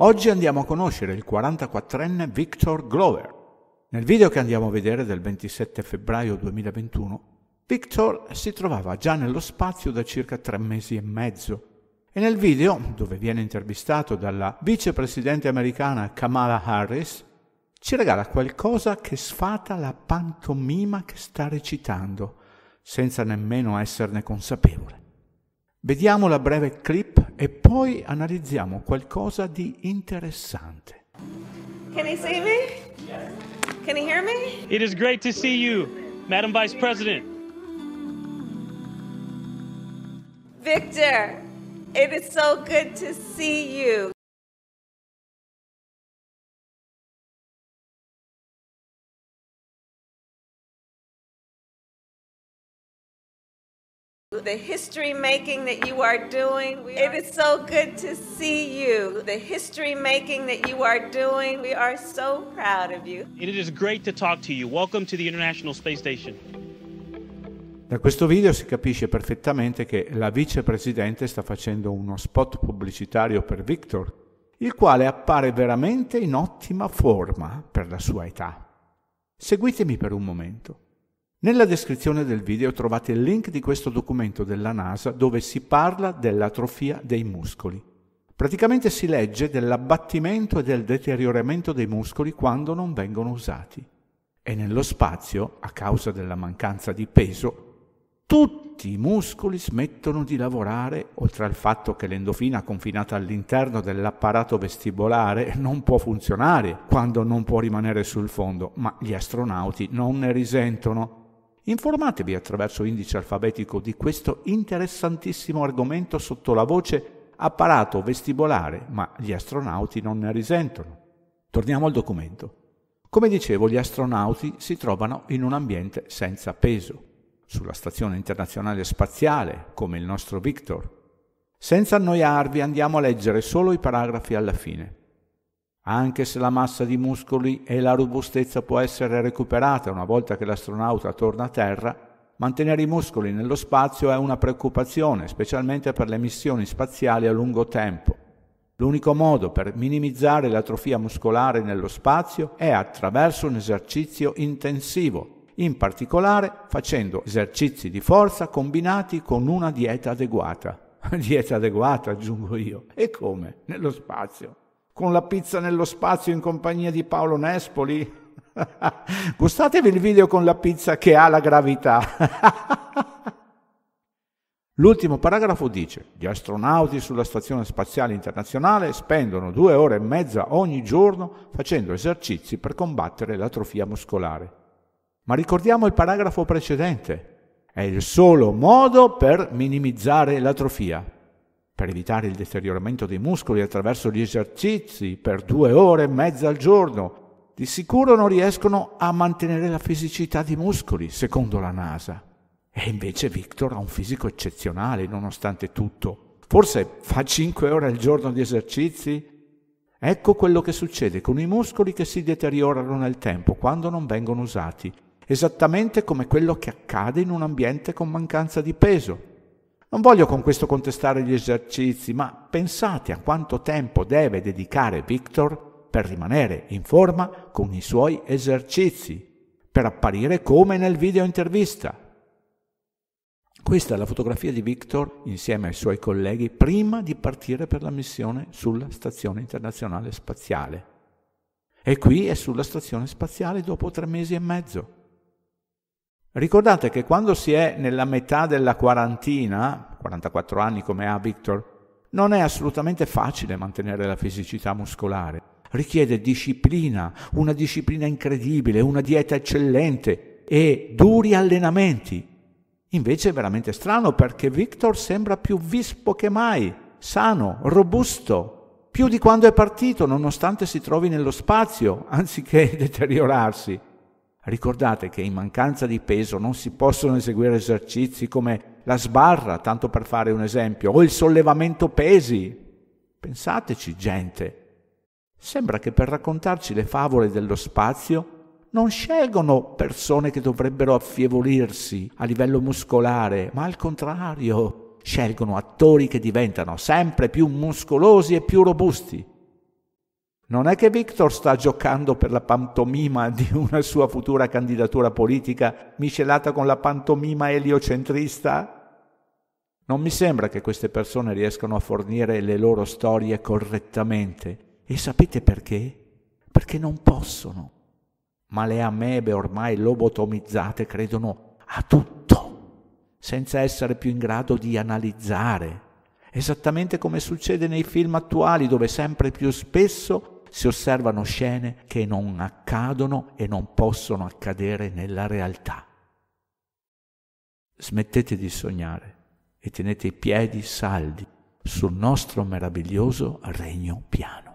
Oggi andiamo a conoscere il 44enne Victor Glover. Nel video che andiamo a vedere del 27 febbraio 2021, Victor si trovava già nello spazio da circa tre mesi e mezzo e nel video, dove viene intervistato dalla vicepresidente americana Kamala Harris, ci regala qualcosa che sfata la pantomima che sta recitando, senza nemmeno esserne consapevole. Vediamo la breve clip e poi analizziamo qualcosa di interessante. Can you see me? Can you hear me? It is great to see you, Madam Vice President. Victor, it is so good to see you. the history making that you are doing. It is so good to see you. The history making that you are doing. We are so proud of you. And It is great to talk to you. Welcome to the International Space Station. Da questo video si capisce perfettamente che la vicepresidente sta facendo uno spot pubblicitario per Victor, il quale appare veramente in ottima forma per la sua età. Seguitemi per un momento. Nella descrizione del video trovate il link di questo documento della NASA dove si parla dell'atrofia dei muscoli. Praticamente si legge dell'abbattimento e del deterioramento dei muscoli quando non vengono usati. E nello spazio, a causa della mancanza di peso, tutti i muscoli smettono di lavorare, oltre al fatto che l'endofina confinata all'interno dell'apparato vestibolare non può funzionare quando non può rimanere sul fondo, ma gli astronauti non ne risentono Informatevi attraverso indice alfabetico di questo interessantissimo argomento sotto la voce apparato vestibolare, ma gli astronauti non ne risentono. Torniamo al documento. Come dicevo, gli astronauti si trovano in un ambiente senza peso, sulla Stazione Internazionale Spaziale, come il nostro Victor. Senza annoiarvi andiamo a leggere solo i paragrafi alla fine. Anche se la massa di muscoli e la robustezza può essere recuperata una volta che l'astronauta torna a Terra, mantenere i muscoli nello spazio è una preoccupazione, specialmente per le missioni spaziali a lungo tempo. L'unico modo per minimizzare l'atrofia muscolare nello spazio è attraverso un esercizio intensivo, in particolare facendo esercizi di forza combinati con una dieta adeguata. dieta adeguata, aggiungo io. E come? Nello spazio con la pizza nello spazio in compagnia di Paolo Nespoli? Gustatevi il video con la pizza che ha la gravità. L'ultimo paragrafo dice, gli astronauti sulla Stazione Spaziale Internazionale spendono due ore e mezza ogni giorno facendo esercizi per combattere l'atrofia muscolare. Ma ricordiamo il paragrafo precedente, è il solo modo per minimizzare l'atrofia per evitare il deterioramento dei muscoli attraverso gli esercizi per due ore e mezza al giorno. Di sicuro non riescono a mantenere la fisicità dei muscoli, secondo la NASA. E invece Victor ha un fisico eccezionale, nonostante tutto. Forse fa 5 ore al giorno di esercizi? Ecco quello che succede con i muscoli che si deteriorano nel tempo quando non vengono usati, esattamente come quello che accade in un ambiente con mancanza di peso. Non voglio con questo contestare gli esercizi, ma pensate a quanto tempo deve dedicare Victor per rimanere in forma con i suoi esercizi, per apparire come nel video intervista. Questa è la fotografia di Victor insieme ai suoi colleghi prima di partire per la missione sulla Stazione Internazionale Spaziale. E qui è sulla Stazione Spaziale dopo tre mesi e mezzo. Ricordate che quando si è nella metà della quarantina, 44 anni come ha Victor, non è assolutamente facile mantenere la fisicità muscolare. Richiede disciplina, una disciplina incredibile, una dieta eccellente e duri allenamenti. Invece è veramente strano perché Victor sembra più vispo che mai, sano, robusto, più di quando è partito, nonostante si trovi nello spazio, anziché deteriorarsi. Ricordate che in mancanza di peso non si possono eseguire esercizi come la sbarra, tanto per fare un esempio, o il sollevamento pesi. Pensateci, gente. Sembra che per raccontarci le favole dello spazio non scelgono persone che dovrebbero affievolirsi a livello muscolare, ma al contrario, scelgono attori che diventano sempre più muscolosi e più robusti. Non è che Victor sta giocando per la pantomima di una sua futura candidatura politica miscelata con la pantomima eliocentrista? Non mi sembra che queste persone riescano a fornire le loro storie correttamente. E sapete perché? Perché non possono. Ma le amebe ormai lobotomizzate credono a tutto, senza essere più in grado di analizzare. Esattamente come succede nei film attuali, dove sempre più spesso si osservano scene che non accadono e non possono accadere nella realtà. Smettete di sognare e tenete i piedi saldi sul nostro meraviglioso regno piano.